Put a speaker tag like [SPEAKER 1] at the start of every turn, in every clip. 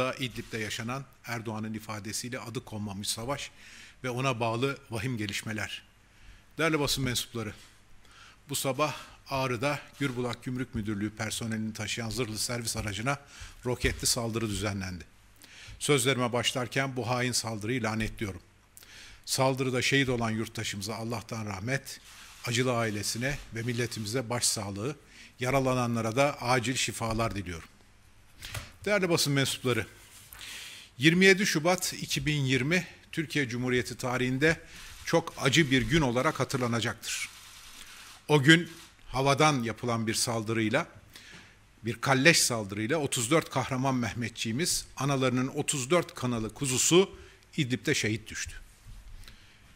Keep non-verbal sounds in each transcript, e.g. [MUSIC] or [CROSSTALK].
[SPEAKER 1] da İdlib'de yaşanan Erdoğan'ın ifadesiyle adı konmamış savaş ve ona bağlı vahim gelişmeler. Değerli basın mensupları, bu sabah Ağrı'da Gürbulak Gümrük Müdürlüğü personelini taşıyan zırhlı servis aracına roketli saldırı düzenlendi. Sözlerime başlarken bu hain saldırıyı lanetliyorum. Saldırıda şehit olan yurttaşımıza Allah'tan rahmet, acılı ailesine ve milletimize başsağlığı, yaralananlara da acil şifalar diliyorum. Değerli basın mensupları, 27 Şubat 2020 Türkiye Cumhuriyeti tarihinde çok acı bir gün olarak hatırlanacaktır. O gün havadan yapılan bir saldırıyla, bir kalleş saldırıyla 34 kahraman Mehmetçiğimiz, analarının 34 kanalı kuzusu İdlib'de şehit düştü.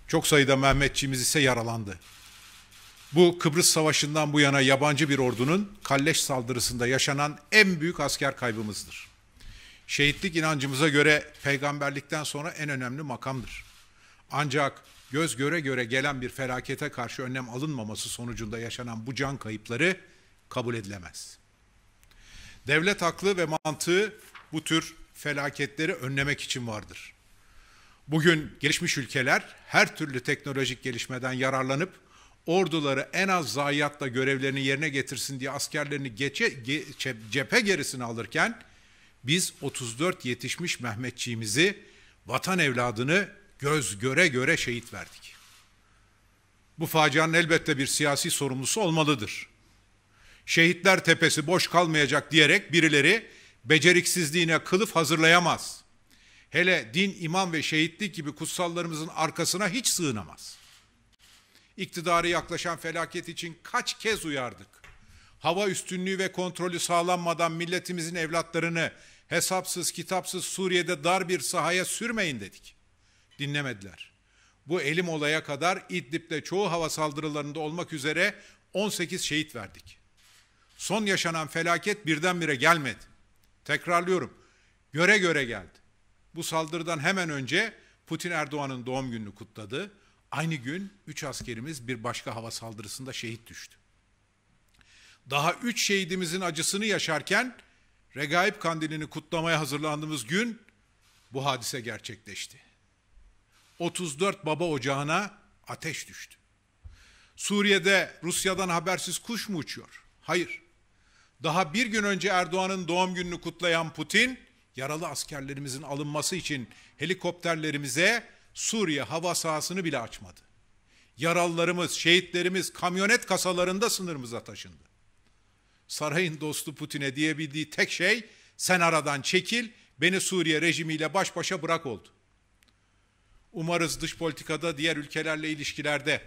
[SPEAKER 1] Çok sayıda Mehmetçiğimiz ise yaralandı. Bu Kıbrıs Savaşı'ndan bu yana yabancı bir ordunun kalleş saldırısında yaşanan en büyük asker kaybımızdır. Şehitlik inancımıza göre peygamberlikten sonra en önemli makamdır. Ancak göz göre göre gelen bir felakete karşı önlem alınmaması sonucunda yaşanan bu can kayıpları kabul edilemez. Devlet aklı ve mantığı bu tür felaketleri önlemek için vardır. Bugün gelişmiş ülkeler her türlü teknolojik gelişmeden yararlanıp orduları en az zayiatla görevlerini yerine getirsin diye askerlerini geçe, ge, cephe gerisine alırken biz 34 yetişmiş Mehmetçiğimizi, vatan evladını göz göre göre şehit verdik. Bu facianın elbette bir siyasi sorumlusu olmalıdır. Şehitler tepesi boş kalmayacak diyerek birileri beceriksizliğine kılıf hazırlayamaz. Hele din, imam ve şehitlik gibi kutsallarımızın arkasına hiç sığınamaz.'' iktidarı yaklaşan felaket için kaç kez uyardık. Hava üstünlüğü ve kontrolü sağlanmadan milletimizin evlatlarını hesapsız kitapsız Suriye'de dar bir sahaya sürmeyin dedik. Dinlemediler. Bu elim olaya kadar İdlib'de çoğu hava saldırılarında olmak üzere 18 şehit verdik. Son yaşanan felaket birdenbire gelmedi. Tekrarlıyorum. Göre göre geldi. Bu saldırıdan hemen önce Putin Erdoğan'ın doğum gününü kutladı. Aynı gün üç askerimiz bir başka hava saldırısında şehit düştü. Daha üç şehidimizin acısını yaşarken Regaib Kandili'ni kutlamaya hazırlandığımız gün bu hadise gerçekleşti. 34 baba ocağına ateş düştü. Suriye'de Rusya'dan habersiz kuş mu uçuyor? Hayır. Daha bir gün önce Erdoğan'ın doğum gününü kutlayan Putin, yaralı askerlerimizin alınması için helikopterlerimize Suriye hava sahasını bile açmadı. Yaralılarımız, şehitlerimiz kamyonet kasalarında sınırımıza taşındı. Sarayın dostu Putin'e diyebildiği tek şey sen aradan çekil, beni Suriye rejimiyle baş başa bırak oldu. Umarız dış politikada diğer ülkelerle ilişkilerde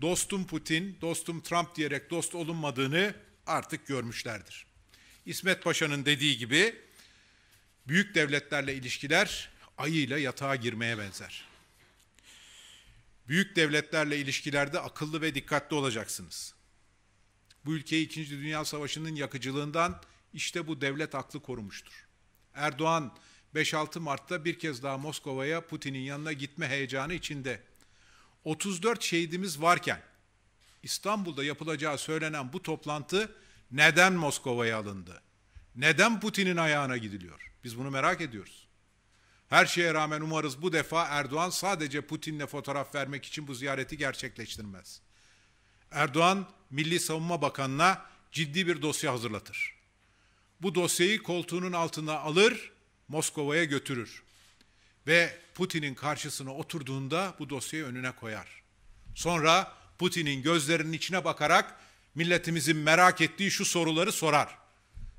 [SPEAKER 1] dostum Putin, dostum Trump diyerek dost olunmadığını artık görmüşlerdir. İsmet Paşa'nın dediği gibi büyük devletlerle ilişkiler ayıyla yatağa girmeye benzer. Büyük devletlerle ilişkilerde akıllı ve dikkatli olacaksınız. Bu ülkeyi 2. Dünya Savaşı'nın yakıcılığından işte bu devlet aklı korumuştur. Erdoğan 5-6 Mart'ta bir kez daha Moskova'ya Putin'in yanına gitme heyecanı içinde. 34 şehidimiz varken İstanbul'da yapılacağı söylenen bu toplantı neden Moskova'ya alındı? Neden Putin'in ayağına gidiliyor? Biz bunu merak ediyoruz. Her şeye rağmen umarız bu defa Erdoğan sadece Putin'le fotoğraf vermek için bu ziyareti gerçekleştirmez. Erdoğan Milli Savunma Bakanı'na ciddi bir dosya hazırlatır. Bu dosyayı koltuğunun altına alır, Moskova'ya götürür. Ve Putin'in karşısına oturduğunda bu dosyayı önüne koyar. Sonra Putin'in gözlerinin içine bakarak milletimizin merak ettiği şu soruları sorar.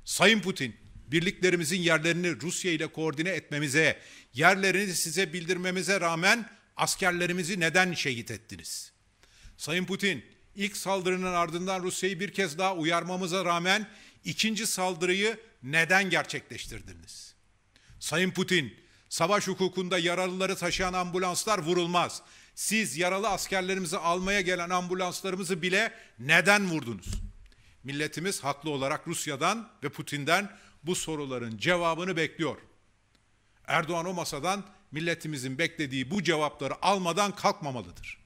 [SPEAKER 1] Sayın Putin, birliklerimizin yerlerini Rusya ile koordine etmemize, yerlerini size bildirmemize rağmen askerlerimizi neden şehit ettiniz? Sayın Putin, ilk saldırının ardından Rusya'yı bir kez daha uyarmamıza rağmen ikinci saldırıyı neden gerçekleştirdiniz? Sayın Putin, savaş hukukunda yaralıları taşıyan ambulanslar vurulmaz. Siz yaralı askerlerimizi almaya gelen ambulanslarımızı bile neden vurdunuz? Milletimiz haklı olarak Rusya'dan ve Putin'den bu soruların cevabını bekliyor. Erdoğan o masadan milletimizin beklediği bu cevapları almadan kalkmamalıdır.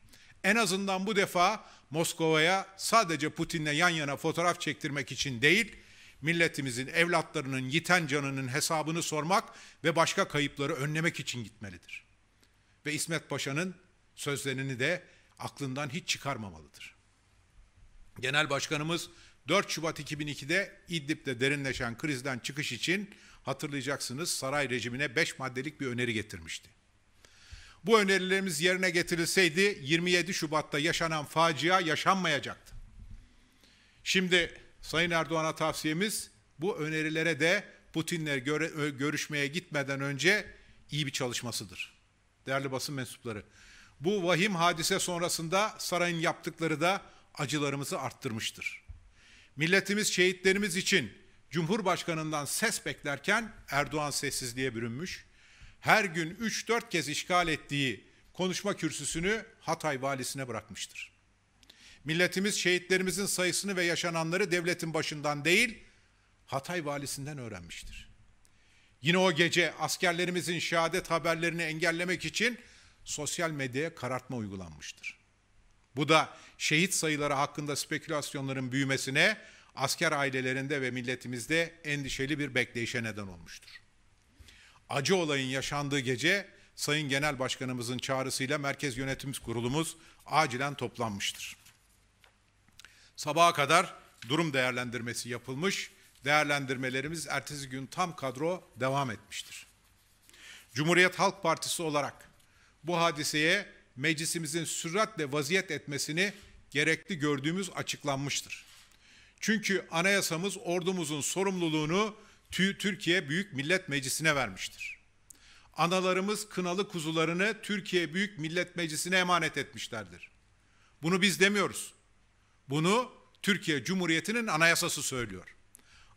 [SPEAKER 1] En azından bu defa Moskova'ya sadece Putin'le yan yana fotoğraf çektirmek için değil, milletimizin evlatlarının yiten canının hesabını sormak ve başka kayıpları önlemek için gitmelidir. Ve İsmet Paşa'nın sözlerini de aklından hiç çıkarmamalıdır. Genel Başkanımız 4 Şubat 2002'de İdlib'de derinleşen krizden çıkış için hatırlayacaksınız saray rejimine 5 maddelik bir öneri getirmişti. Bu önerilerimiz yerine getirilseydi 27 Şubat'ta yaşanan facia yaşanmayacaktı. Şimdi Sayın Erdoğan'a tavsiyemiz bu önerilere de Putin'le görüşmeye gitmeden önce iyi bir çalışmasıdır. Değerli basın mensupları, bu vahim hadise sonrasında sarayın yaptıkları da acılarımızı arttırmıştır. Milletimiz şehitlerimiz için Cumhurbaşkanından ses beklerken Erdoğan sessizliğe bürünmüş. Her gün 3-4 kez işgal ettiği konuşma kürsüsünü Hatay valisine bırakmıştır. Milletimiz şehitlerimizin sayısını ve yaşananları devletin başından değil, Hatay valisinden öğrenmiştir. Yine o gece askerlerimizin şehadet haberlerini engellemek için sosyal medyaya karartma uygulanmıştır. Bu da şehit sayıları hakkında spekülasyonların büyümesine, asker ailelerinde ve milletimizde endişeli bir bekleyişe neden olmuştur. Acı olayın yaşandığı gece Sayın Genel Başkanımızın çağrısıyla Merkez Yönetim Kurulumuz acilen toplanmıştır. Sabaha kadar durum değerlendirmesi yapılmış, değerlendirmelerimiz ertesi gün tam kadro devam etmiştir. Cumhuriyet Halk Partisi olarak bu hadiseye meclisimizin süratle vaziyet etmesini gerekli gördüğümüz açıklanmıştır. Çünkü anayasamız ordumuzun sorumluluğunu Türkiye Büyük Millet Meclisi'ne vermiştir. Analarımız kınalı kuzularını Türkiye Büyük Millet Meclisi'ne emanet etmişlerdir. Bunu biz demiyoruz. Bunu Türkiye Cumhuriyeti'nin anayasası söylüyor.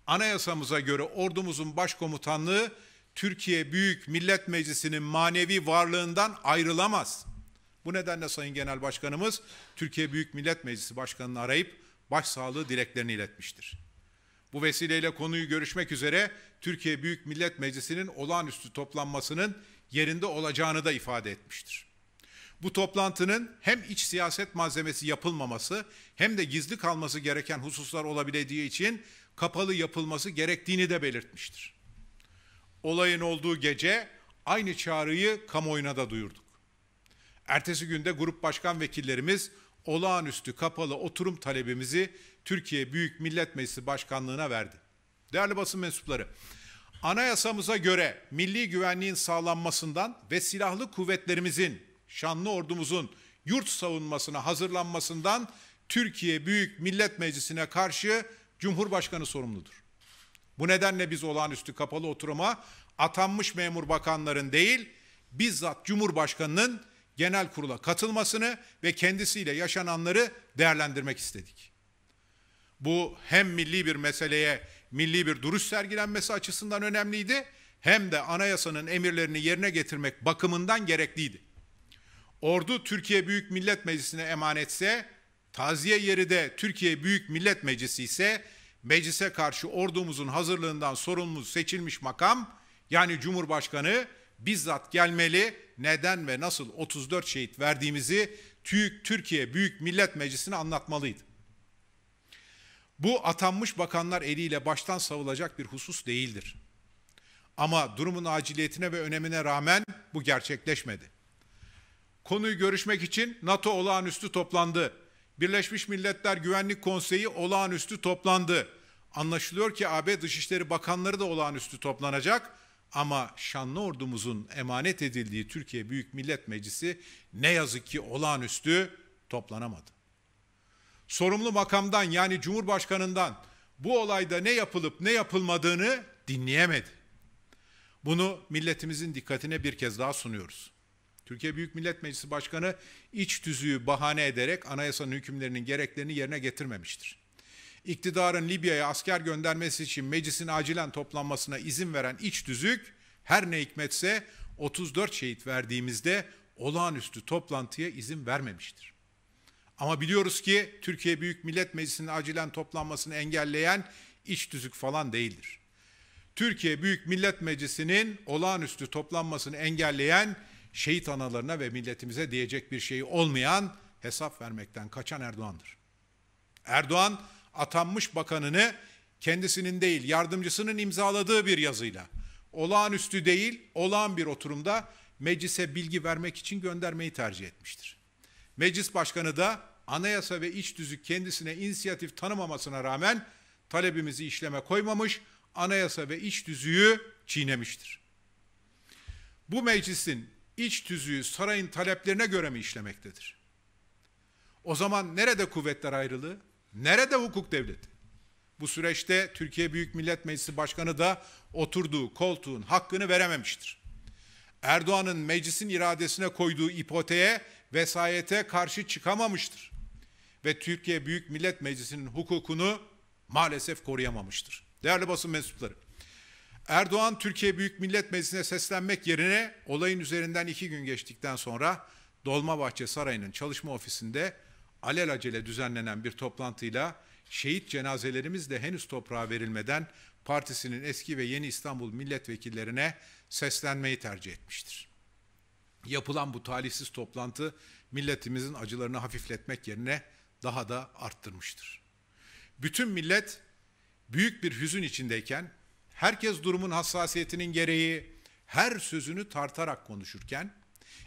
[SPEAKER 1] Anayasamıza göre ordumuzun başkomutanlığı Türkiye Büyük Millet Meclisi'nin manevi varlığından ayrılamaz. Bu nedenle Sayın Genel Başkanımız Türkiye Büyük Millet Meclisi Başkanı'nı arayıp başsağlığı dileklerini iletmiştir. Bu vesileyle konuyu görüşmek üzere Türkiye Büyük Millet Meclisi'nin olağanüstü toplanmasının yerinde olacağını da ifade etmiştir. Bu toplantının hem iç siyaset malzemesi yapılmaması hem de gizli kalması gereken hususlar olabileceği için kapalı yapılması gerektiğini de belirtmiştir. Olayın olduğu gece aynı çağrıyı kamuoyuna da duyurduk. Ertesi günde grup başkan vekillerimiz olağanüstü kapalı oturum talebimizi Türkiye Büyük Millet Meclisi Başkanlığı'na verdi. Değerli basın mensupları, anayasamıza göre milli güvenliğin sağlanmasından ve silahlı kuvvetlerimizin, şanlı ordumuzun yurt savunmasına hazırlanmasından Türkiye Büyük Millet Meclisi'ne karşı Cumhurbaşkanı sorumludur. Bu nedenle biz olağanüstü kapalı oturuma atanmış memur bakanların değil, bizzat Cumhurbaşkanı'nın genel kurula katılmasını ve kendisiyle yaşananları değerlendirmek istedik. Bu hem milli bir meseleye milli bir duruş sergilenmesi açısından önemliydi hem de anayasanın emirlerini yerine getirmek bakımından gerekliydi. Ordu Türkiye Büyük Millet Meclisi'ne emanetse, taziye yeri de Türkiye Büyük Millet Meclisi ise meclise karşı ordumuzun hazırlığından sorumlu seçilmiş makam yani Cumhurbaşkanı bizzat gelmeli. Neden ve nasıl 34 şehit verdiğimizi TÜİK Türkiye Büyük Millet Meclisi'ne anlatmalıydı. Bu atanmış bakanlar eliyle baştan savulacak bir husus değildir. Ama durumun aciliyetine ve önemine rağmen bu gerçekleşmedi. Konuyu görüşmek için NATO olağanüstü toplandı. Birleşmiş Milletler Güvenlik Konseyi olağanüstü toplandı. Anlaşılıyor ki AB Dışişleri Bakanları da olağanüstü toplanacak ama şanlı ordumuzun emanet edildiği Türkiye Büyük Millet Meclisi ne yazık ki olağanüstü toplanamadı. Sorumlu makamdan yani Cumhurbaşkanından bu olayda ne yapılıp ne yapılmadığını dinleyemedi. Bunu milletimizin dikkatine bir kez daha sunuyoruz. Türkiye Büyük Millet Meclisi Başkanı iç tüzüğü bahane ederek anayasanın hükümlerinin gereklerini yerine getirmemiştir iktidarın Libya'ya asker göndermesi için meclisin acilen toplanmasına izin veren iç düzük her ne hikmetse 34 şehit verdiğimizde olağanüstü toplantıya izin vermemiştir. Ama biliyoruz ki Türkiye Büyük Millet Meclisi'nin acilen toplanmasını engelleyen iç düzük falan değildir. Türkiye Büyük Millet Meclisi'nin olağanüstü toplanmasını engelleyen şehit analarına ve milletimize diyecek bir şeyi olmayan hesap vermekten kaçan Erdoğan'dır. Erdoğan atanmış bakanını kendisinin değil yardımcısının imzaladığı bir yazıyla olağanüstü değil olağan bir oturumda meclise bilgi vermek için göndermeyi tercih etmiştir. Meclis başkanı da anayasa ve iç düzük kendisine inisiyatif tanımamasına rağmen talebimizi işleme koymamış, anayasa ve iç düzüğü çiğnemiştir. Bu meclisin iç düzüğü sarayın taleplerine göre mi işlemektedir? O zaman nerede kuvvetler ayrılığı? Nerede hukuk devleti? Bu süreçte Türkiye Büyük Millet Meclisi Başkanı da oturduğu koltuğun hakkını verememiştir. Erdoğan'ın meclisin iradesine koyduğu ipoteğe vesayete karşı çıkamamıştır. Ve Türkiye Büyük Millet Meclisi'nin hukukunu maalesef koruyamamıştır. Değerli basın mensupları, Erdoğan Türkiye Büyük Millet Meclisi'ne seslenmek yerine olayın üzerinden iki gün geçtikten sonra Dolmabahçe Sarayı'nın çalışma ofisinde alelacele düzenlenen bir toplantıyla şehit cenazelerimiz de henüz toprağa verilmeden partisinin eski ve yeni İstanbul milletvekillerine seslenmeyi tercih etmiştir. Yapılan bu talihsiz toplantı milletimizin acılarını hafifletmek yerine daha da arttırmıştır. Bütün millet büyük bir hüzün içindeyken herkes durumun hassasiyetinin gereği her sözünü tartarak konuşurken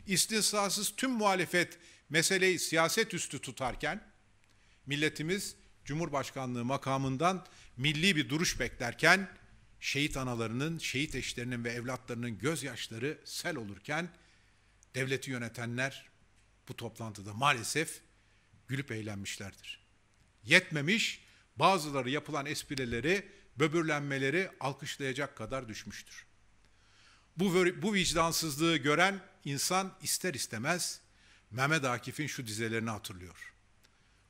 [SPEAKER 1] istisnasız tüm muhalefet meseleyi siyaset üstü tutarken milletimiz Cumhurbaşkanlığı makamından milli bir duruş beklerken şehit analarının, şehit eşlerinin ve evlatlarının gözyaşları sel olurken devleti yönetenler bu toplantıda maalesef gülüp eğlenmişlerdir. Yetmemiş bazıları yapılan esprileri, böbürlenmeleri alkışlayacak kadar düşmüştür. Bu, bu vicdansızlığı gören insan ister istemez Mehmet Akif'in şu dizelerini hatırlıyor.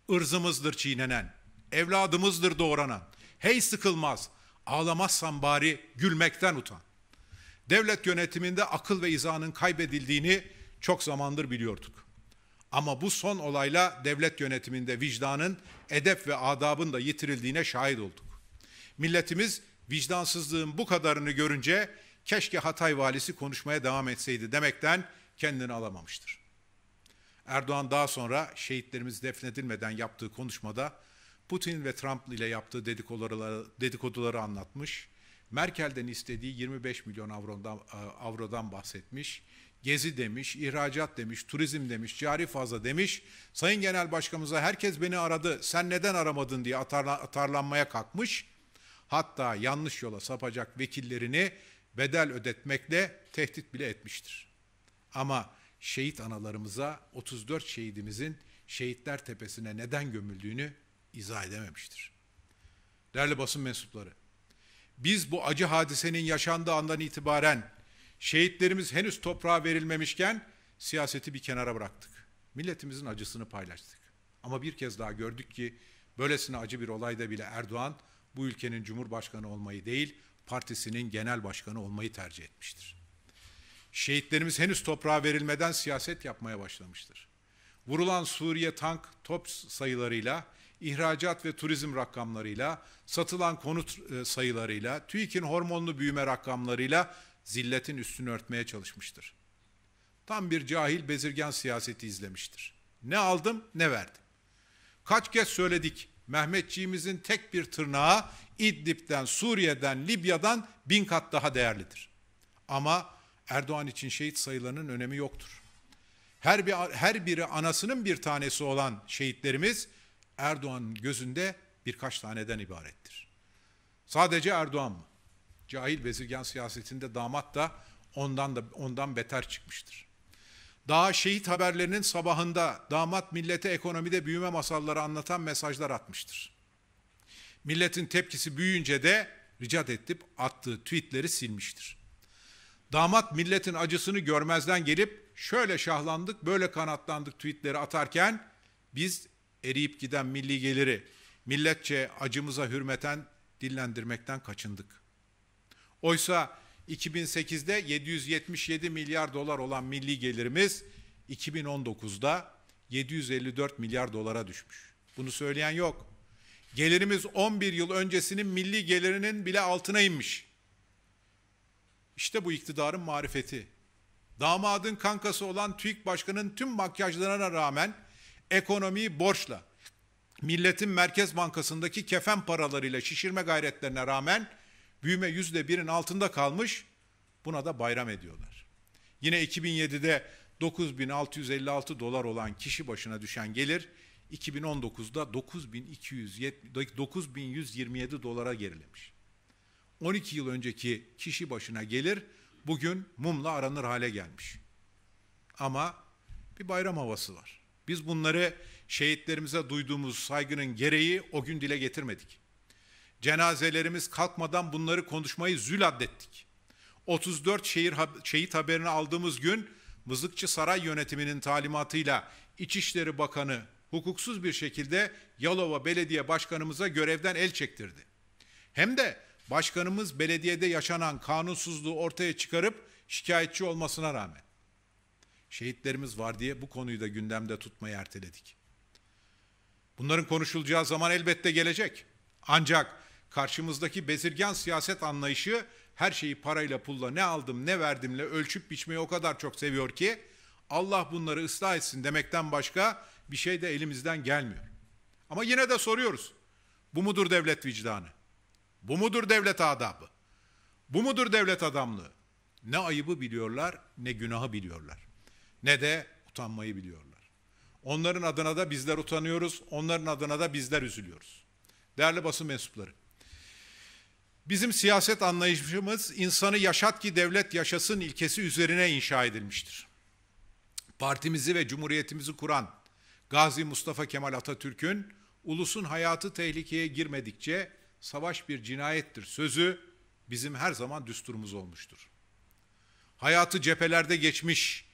[SPEAKER 1] Irzımızdır çiğnenen, evladımızdır doğranan. Hey sıkılmaz, ağlamazsan bari gülmekten utan. Devlet yönetiminde akıl ve izanın kaybedildiğini çok zamandır biliyorduk. Ama bu son olayla devlet yönetiminde vicdanın, edep ve adabın da yitirildiğine şahit olduk. Milletimiz vicdansızlığın bu kadarını görünce keşke Hatay valisi konuşmaya devam etseydi demekten kendini alamamıştır. Erdoğan daha sonra şehitlerimiz defnedilmeden yaptığı konuşmada Putin ve Trump ile yaptığı dedikoduları, dedikoduları anlatmış. Merkel'den istediği 25 milyon avrodan, e, avrodan bahsetmiş. Gezi demiş, ihracat demiş, turizm demiş, cari fazla demiş. Sayın Genel Başkanımıza herkes beni aradı, sen neden aramadın diye atarla, atarlanmaya kalkmış. Hatta yanlış yola sapacak vekillerini bedel ödetmekle tehdit bile etmiştir. Ama şehit analarımıza 34 şehidimizin Şehitler Tepesi'ne neden gömüldüğünü izah edememiştir. Değerli basın mensupları, biz bu acı hadisenin yaşandığı andan itibaren şehitlerimiz henüz toprağa verilmemişken siyaseti bir kenara bıraktık. Milletimizin acısını paylaştık. Ama bir kez daha gördük ki böylesine acı bir olayda bile Erdoğan bu ülkenin cumhurbaşkanı olmayı değil, partisinin genel başkanı olmayı tercih etmiştir. Şehitlerimiz henüz toprağa verilmeden siyaset yapmaya başlamıştır. Vurulan Suriye tank top sayılarıyla, ihracat ve turizm rakamlarıyla, satılan konut e, sayılarıyla, TÜİK'in hormonlu büyüme rakamlarıyla zilletin üstünü örtmeye çalışmıştır. Tam bir cahil bezirgen siyaseti izlemiştir. Ne aldım ne verdim. Kaç kez söyledik Mehmetçiğimizin tek bir tırnağı İdlib'den, Suriye'den, Libya'dan bin kat daha değerlidir. Ama Erdoğan için şehit sayılarının önemi yoktur. Her, bir, her biri anasının bir tanesi olan şehitlerimiz Erdoğan gözünde birkaç taneden ibarettir. Sadece Erdoğan mı? Cahil bezirgen siyasetinde damat da ondan da ondan beter çıkmıştır. Daha şehit haberlerinin sabahında damat millete ekonomide büyüme masalları anlatan mesajlar atmıştır. Milletin tepkisi büyüyünce de ricat ettip attığı tweetleri silmiştir damat milletin acısını görmezden gelip şöyle şahlandık, böyle kanatlandık tweetleri atarken biz eriyip giden milli geliri milletçe acımıza hürmeten dillendirmekten kaçındık. Oysa 2008'de 777 milyar dolar olan milli gelirimiz 2019'da 754 milyar dolara düşmüş. Bunu söyleyen yok. Gelirimiz 11 yıl öncesinin milli gelirinin bile altına inmiş. İşte bu iktidarın marifeti. Damadın kankası olan TÜİK Başkanı'nın tüm makyajlarına rağmen ekonomiyi borçla, milletin Merkez Bankası'ndaki kefen paralarıyla şişirme gayretlerine rağmen büyüme yüzde birin altında kalmış, buna da bayram ediyorlar. Yine 2007'de 9656 dolar olan kişi başına düşen gelir 2019'da 9227 9127 dolara gerilemiş. 12 yıl önceki kişi başına gelir, bugün mumla aranır hale gelmiş. Ama bir bayram havası var. Biz bunları şehitlerimize duyduğumuz saygının gereği o gün dile getirmedik. Cenazelerimiz kalkmadan bunları konuşmayı zül addettik. 34 şehir şehit haberini aldığımız gün Mızıkçı Saray yönetiminin talimatıyla İçişleri Bakanı hukuksuz bir şekilde Yalova Belediye Başkanımıza görevden el çektirdi. Hem de Başkanımız belediyede yaşanan kanunsuzluğu ortaya çıkarıp şikayetçi olmasına rağmen şehitlerimiz var diye bu konuyu da gündemde tutmayı erteledik. Bunların konuşulacağı zaman elbette gelecek. Ancak karşımızdaki bezirgen siyaset anlayışı her şeyi parayla pulla ne aldım ne verdimle ölçüp biçmeyi o kadar çok seviyor ki Allah bunları ıslah etsin demekten başka bir şey de elimizden gelmiyor. Ama yine de soruyoruz. Bu mudur devlet vicdanı? Bu mudur devlet adabı? Bu mudur devlet adamlığı? Ne ayıbı biliyorlar, ne günahı biliyorlar. Ne de utanmayı biliyorlar. Onların adına da bizler utanıyoruz, onların adına da bizler üzülüyoruz. Değerli basın mensupları, bizim siyaset anlayışımız insanı yaşat ki devlet yaşasın ilkesi üzerine inşa edilmiştir. Partimizi ve cumhuriyetimizi kuran Gazi Mustafa Kemal Atatürk'ün ulusun hayatı tehlikeye girmedikçe savaş bir cinayettir sözü bizim her zaman düsturumuz olmuştur. Hayatı cephelerde geçmiş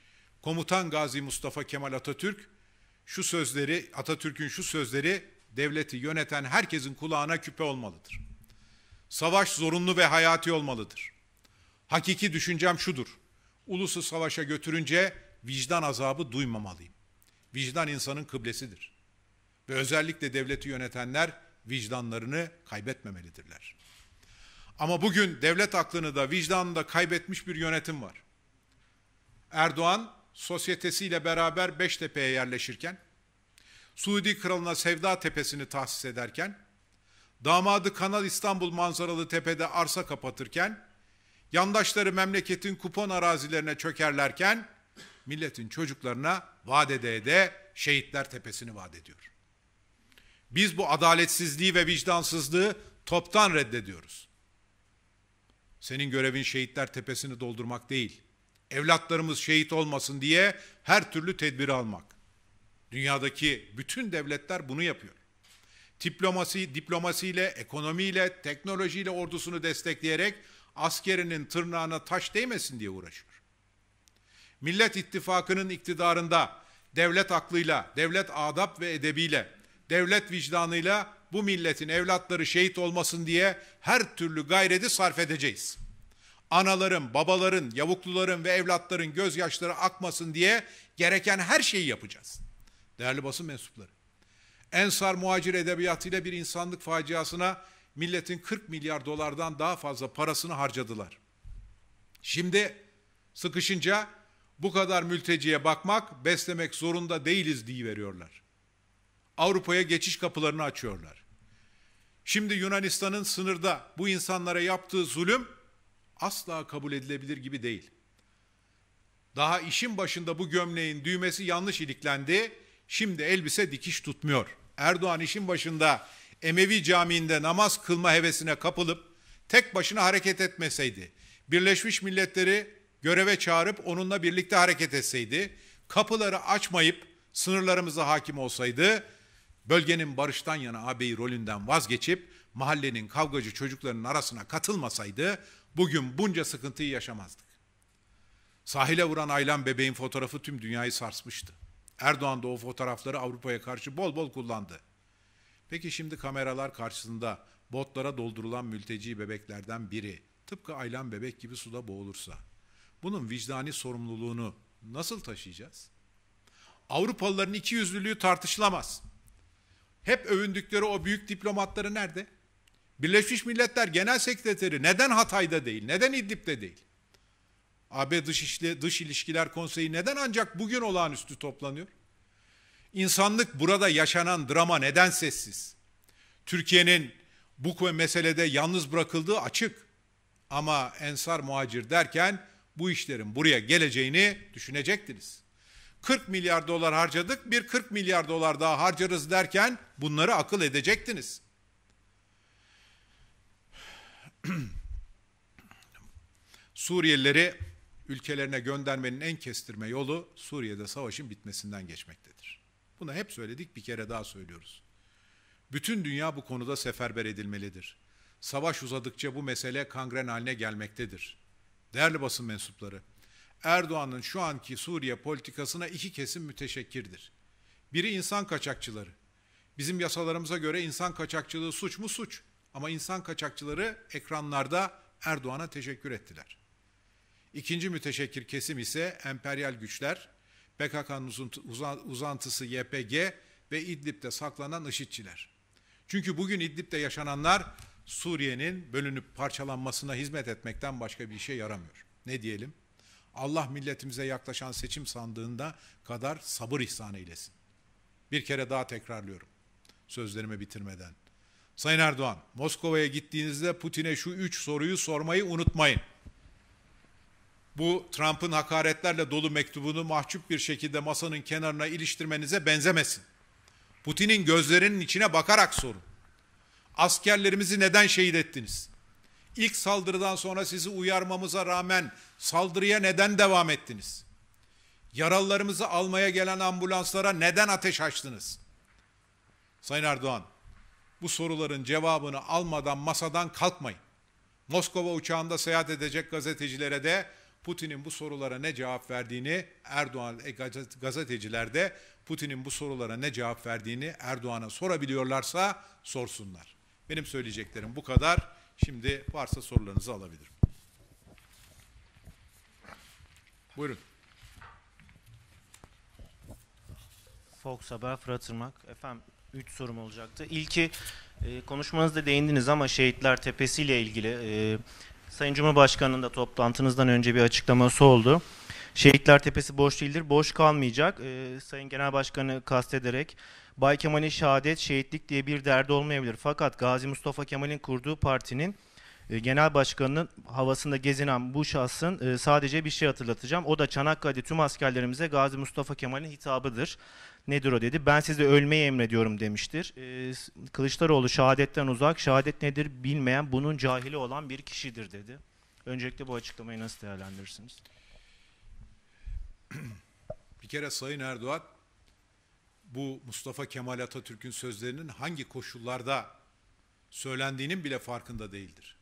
[SPEAKER 1] komutan Gazi Mustafa Kemal Atatürk şu sözleri Atatürk'ün şu sözleri devleti yöneten herkesin kulağına küpe olmalıdır. Savaş zorunlu ve hayati olmalıdır. Hakiki düşüncem şudur. Ulusu savaşa götürünce vicdan azabı duymamalıyım. Vicdan insanın kıblesidir. Ve özellikle devleti yönetenler vicdanlarını kaybetmemelidirler. Ama bugün devlet aklını da vicdanını da kaybetmiş bir yönetim var. Erdoğan sosyetesiyle beraber Beştepe'ye yerleşirken, Suudi Kralı'na Sevda Tepesi'ni tahsis ederken, damadı Kanal İstanbul manzaralı tepede arsa kapatırken, yandaşları memleketin kupon arazilerine çökerlerken, milletin çocuklarına vaat de Şehitler Tepesi'ni vaat ediyor. Biz bu adaletsizliği ve vicdansızlığı toptan reddediyoruz. Senin görevin şehitler tepesini doldurmak değil. Evlatlarımız şehit olmasın diye her türlü tedbiri almak. Dünyadaki bütün devletler bunu yapıyor. Diplomasi, diplomasiyle, ekonomiyle, teknolojiyle ordusunu destekleyerek askerinin tırnağına taş değmesin diye uğraşıyor. Millet İttifakı'nın iktidarında devlet aklıyla, devlet adap ve edebiyle, devlet vicdanıyla bu milletin evlatları şehit olmasın diye her türlü gayreti sarf edeceğiz. Anaların, babaların, yavukluların ve evlatların gözyaşları akmasın diye gereken her şeyi yapacağız. Değerli basın mensupları. Ensar muhacir edebiyatıyla bir insanlık faciasına milletin 40 milyar dolardan daha fazla parasını harcadılar. Şimdi sıkışınca bu kadar mülteciye bakmak, beslemek zorunda değiliz diye veriyorlar. Avrupa'ya geçiş kapılarını açıyorlar. Şimdi Yunanistan'ın sınırda bu insanlara yaptığı zulüm asla kabul edilebilir gibi değil. Daha işin başında bu gömleğin düğmesi yanlış iliklendi. Şimdi elbise dikiş tutmuyor. Erdoğan işin başında Emevi Camii'nde namaz kılma hevesine kapılıp tek başına hareket etmeseydi, Birleşmiş Milletleri göreve çağırıp onunla birlikte hareket etseydi, kapıları açmayıp sınırlarımıza hakim olsaydı bölgenin barıştan yana ağabeyi rolünden vazgeçip mahallenin kavgacı çocuklarının arasına katılmasaydı bugün bunca sıkıntıyı yaşamazdık. Sahile vuran Aylan bebeğin fotoğrafı tüm dünyayı sarsmıştı. Erdoğan da o fotoğrafları Avrupa'ya karşı bol bol kullandı. Peki şimdi kameralar karşısında botlara doldurulan mülteci bebeklerden biri tıpkı Aylan bebek gibi suda boğulursa bunun vicdani sorumluluğunu nasıl taşıyacağız? Avrupalıların iki yüzlülüğü tartışılamaz hep övündükleri o büyük diplomatları nerede? Birleşmiş Milletler Genel Sekreteri neden Hatay'da değil? Neden İdlib'de değil? AB Dış, İşli, Dış İlişkiler Konseyi neden ancak bugün olağanüstü toplanıyor? İnsanlık burada yaşanan drama neden sessiz? Türkiye'nin bu meselede yalnız bırakıldığı açık. Ama ensar muhacir derken bu işlerin buraya geleceğini düşünecektiniz.'' 40 milyar dolar harcadık, bir 40 milyar dolar daha harcarız derken bunları akıl edecektiniz. [CLEARS THROAT] Suriyelileri ülkelerine göndermenin en kestirme yolu Suriye'de savaşın bitmesinden geçmektedir. Bunu hep söyledik, bir kere daha söylüyoruz. Bütün dünya bu konuda seferber edilmelidir. Savaş uzadıkça bu mesele kangren haline gelmektedir. Değerli basın mensupları, Erdoğan'ın şu anki Suriye politikasına iki kesim müteşekkirdir. Biri insan kaçakçıları. Bizim yasalarımıza göre insan kaçakçılığı suç mu suç? Ama insan kaçakçıları ekranlarda Erdoğan'a teşekkür ettiler. İkinci müteşekkir kesim ise emperyal güçler, PKK'nın uzantısı YPG ve İdlib'de saklanan IŞİD'çiler. Çünkü bugün İdlib'de yaşananlar Suriye'nin bölünüp parçalanmasına hizmet etmekten başka bir işe yaramıyor. Ne diyelim? Allah milletimize yaklaşan seçim sandığında kadar sabır ihsan eylesin. Bir kere daha tekrarlıyorum sözlerimi bitirmeden. Sayın Erdoğan, Moskova'ya gittiğinizde Putin'e şu üç soruyu sormayı unutmayın. Bu Trump'ın hakaretlerle dolu mektubunu mahcup bir şekilde masanın kenarına iliştirmenize benzemesin. Putin'in gözlerinin içine bakarak sorun. Askerlerimizi neden şehit ettiniz? İlk saldırıdan sonra sizi uyarmamıza rağmen saldırıya neden devam ettiniz? Yaralılarımızı almaya gelen ambulanslara neden ateş açtınız? Sayın Erdoğan, bu soruların cevabını almadan masadan kalkmayın. Moskova uçağında seyahat edecek gazetecilere de Putin'in bu sorulara ne cevap verdiğini Erdoğan e, gazeteciler de Putin'in bu sorulara ne cevap verdiğini Erdoğan'a sorabiliyorlarsa sorsunlar. Benim söyleyeceklerim bu kadar. Şimdi varsa sorularınızı alabilirim.
[SPEAKER 2] Buyurun. Fox Haber Fırat Irmak. Efendim 3 sorum olacaktı. İlki e, konuşmanızda değindiniz ama Şehitler Tepesi ile ilgili e, Sayın Cumhurbaşkanı'nın da toplantınızdan önce bir açıklaması oldu. Şehitler Tepesi boş değildir, boş kalmayacak. E, Sayın Genel Başkanı kastederek Bay Kemal'in şehadet, şehitlik diye bir derdi olmayabilir. Fakat Gazi Mustafa Kemal'in kurduğu partinin e, genel başkanının havasında gezinen bu şahsın e, sadece bir şey hatırlatacağım. O da Çanakkale'de tüm askerlerimize Gazi Mustafa Kemal'in hitabıdır. Nedir o dedi. Ben size ölmeyi emrediyorum demiştir. E, Kılıçdaroğlu şehadetten uzak, şehadet nedir bilmeyen, bunun cahili olan bir kişidir dedi. Öncelikle bu açıklamayı nasıl değerlendirirsiniz? Bir kere Sayın Erdoğan bu
[SPEAKER 1] Mustafa Kemal Atatürk'ün sözlerinin hangi koşullarda söylendiğinin bile farkında değildir.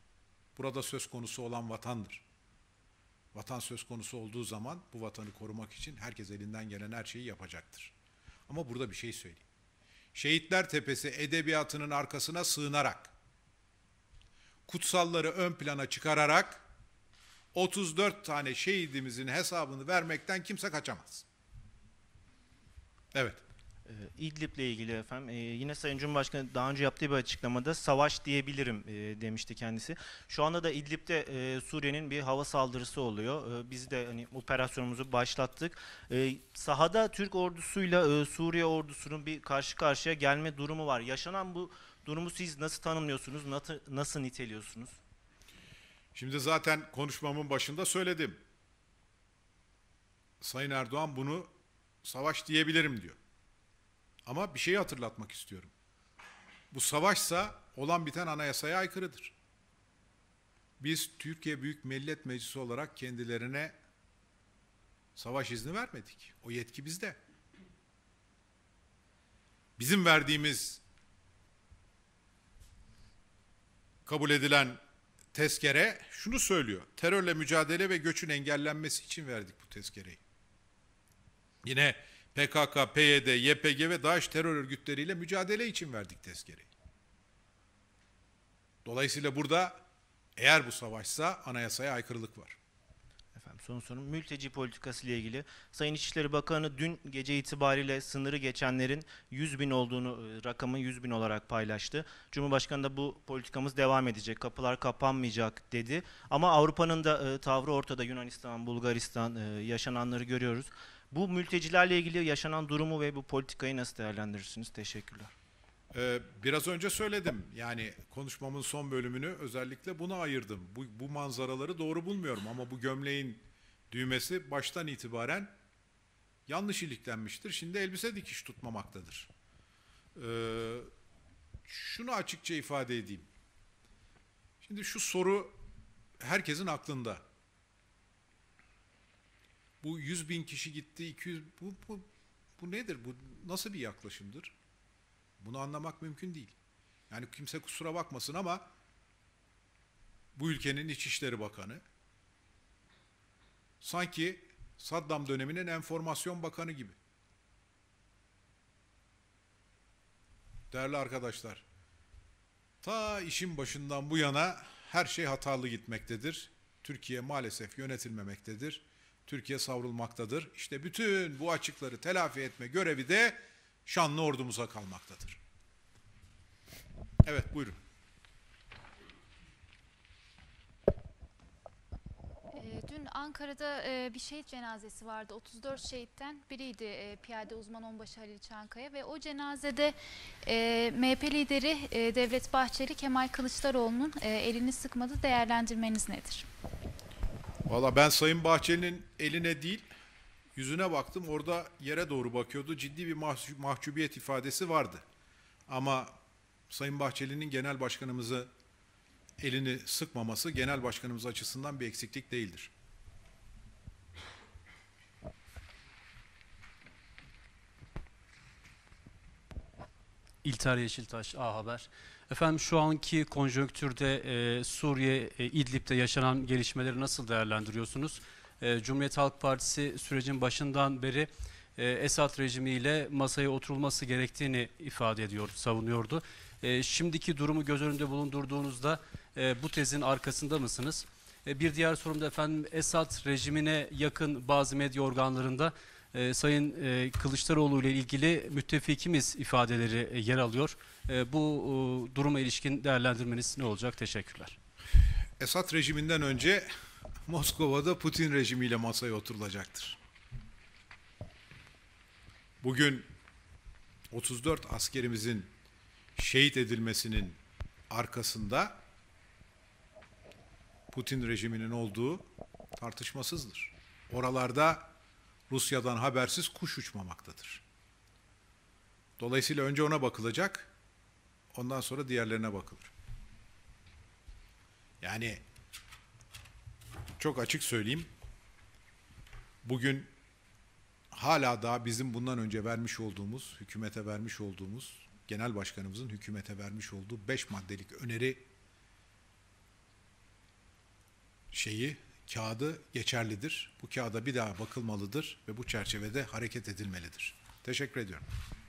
[SPEAKER 1] Burada söz konusu olan vatandır. Vatan söz konusu olduğu zaman bu vatanı korumak için herkes elinden gelen her şeyi yapacaktır. Ama burada bir şey söyleyeyim. Şehitler Tepesi edebiyatının arkasına sığınarak, kutsalları ön plana çıkararak 34 tane şehidimizin hesabını vermekten kimse kaçamaz.
[SPEAKER 2] Evet. Ee, İdlib'le ilgili efendim e, yine Sayın Cumhurbaşkanı daha önce yaptığı bir açıklamada savaş diyebilirim e, demişti kendisi. Şu anda da İdlib'de e, Suriye'nin bir hava saldırısı oluyor. E, biz de hani operasyonumuzu başlattık. E, sahada Türk ordusuyla e, Suriye ordusunun bir karşı karşıya gelme durumu var. Yaşanan bu durumu siz nasıl tanımlıyorsunuz, nasıl, nasıl niteliyorsunuz? Şimdi zaten konuşmamın başında söyledim.
[SPEAKER 1] Sayın Erdoğan bunu savaş diyebilirim diyor. Ama bir şeyi hatırlatmak istiyorum. Bu savaşsa olan biten anayasaya aykırıdır. Biz Türkiye Büyük Millet Meclisi olarak kendilerine savaş izni vermedik. O yetki bizde. Bizim verdiğimiz kabul edilen tezkere şunu söylüyor. Terörle mücadele ve göçün engellenmesi için verdik bu tezkereyi. Yine PKK, PYD, YPG ve DAEŞ terör örgütleriyle mücadele için verdik tezkereyi. Dolayısıyla
[SPEAKER 2] burada eğer bu savaşsa anayasaya aykırılık var. Efendim son sorum mülteci politikası ile ilgili. Sayın İçişleri Bakanı dün gece itibariyle sınırı geçenlerin 100 bin olduğunu e, rakamı 100 bin olarak paylaştı. Cumhurbaşkanı da bu politikamız devam edecek, kapılar kapanmayacak dedi. Ama Avrupa'nın da e, tavrı ortada Yunanistan, Bulgaristan e, yaşananları görüyoruz. Bu mültecilerle ilgili yaşanan durumu ve bu politikayı nasıl değerlendirirsiniz? Teşekkürler.
[SPEAKER 1] Ee, biraz önce söyledim. Yani konuşmamın son bölümünü özellikle buna ayırdım. Bu, bu manzaraları doğru bulmuyorum ama bu gömleğin düğmesi baştan itibaren yanlış iliklenmiştir. Şimdi elbise dikiş tutmamaktadır. Ee, şunu açıkça ifade edeyim. Şimdi şu soru herkesin aklında. Bu 100 bin kişi gitti, 200 bu, bu, bu nedir? Bu nasıl bir yaklaşımdır? Bunu anlamak mümkün değil. Yani kimse kusura bakmasın ama bu ülkenin İçişleri Bakanı sanki Saddam döneminin enformasyon bakanı gibi. Değerli arkadaşlar, ta işin başından bu yana her şey hatalı gitmektedir. Türkiye maalesef yönetilmemektedir. Türkiye savrulmaktadır. İşte bütün bu açıkları telafi etme görevi de şanlı ordumuza kalmaktadır. Evet buyurun.
[SPEAKER 2] Ee, dün Ankara'da e, bir şehit cenazesi vardı. 34 şehitten biriydi e, piyade uzman onbaşı Halil Çankaya ve o cenazede e, MHP lideri Devlet Bahçeli Kemal Kılıçdaroğlu'nun elini sıkmadı. Değerlendirmeniz nedir?
[SPEAKER 1] Valla ben Sayın Bahçeli'nin eline değil yüzüne baktım. Orada yere doğru bakıyordu. Ciddi bir mahcubiyet ifadesi vardı. Ama Sayın Bahçeli'nin genel başkanımızı elini sıkmaması genel başkanımız açısından bir eksiklik değildir.
[SPEAKER 2] İlter Yeşiltaş, A Haber. Efendim şu anki konjonktürde e, Suriye, e, İdlib'de yaşanan gelişmeleri nasıl değerlendiriyorsunuz? E, Cumhuriyet Halk Partisi sürecin başından beri e, Esad rejimiyle masaya oturulması gerektiğini ifade ediyordu, savunuyordu. E, şimdiki durumu göz önünde bulundurduğunuzda e, bu tezin arkasında mısınız? E, bir diğer sorum da efendim Esad rejimine yakın bazı medya organlarında e, Sayın e, Kılıçdaroğlu ile ilgili müttefikimiz ifadeleri e, yer alıyor. Ee, bu duruma ilişkin değerlendirmeniz ne olacak? Teşekkürler.
[SPEAKER 1] Esad rejiminden önce Moskova'da Putin rejimiyle masaya oturulacaktır. Bugün 34 askerimizin şehit edilmesinin arkasında Putin rejiminin olduğu tartışmasızdır. Oralarda Rusya'dan habersiz kuş uçmamaktadır. Dolayısıyla önce ona bakılacak. Ondan sonra diğerlerine bakılır. Yani çok açık söyleyeyim. Bugün hala daha bizim bundan önce vermiş olduğumuz, hükümete vermiş olduğumuz, genel başkanımızın hükümete vermiş olduğu beş maddelik öneri şeyi, kağıdı geçerlidir. Bu kağıda bir daha bakılmalıdır ve bu çerçevede hareket edilmelidir. Teşekkür ediyorum.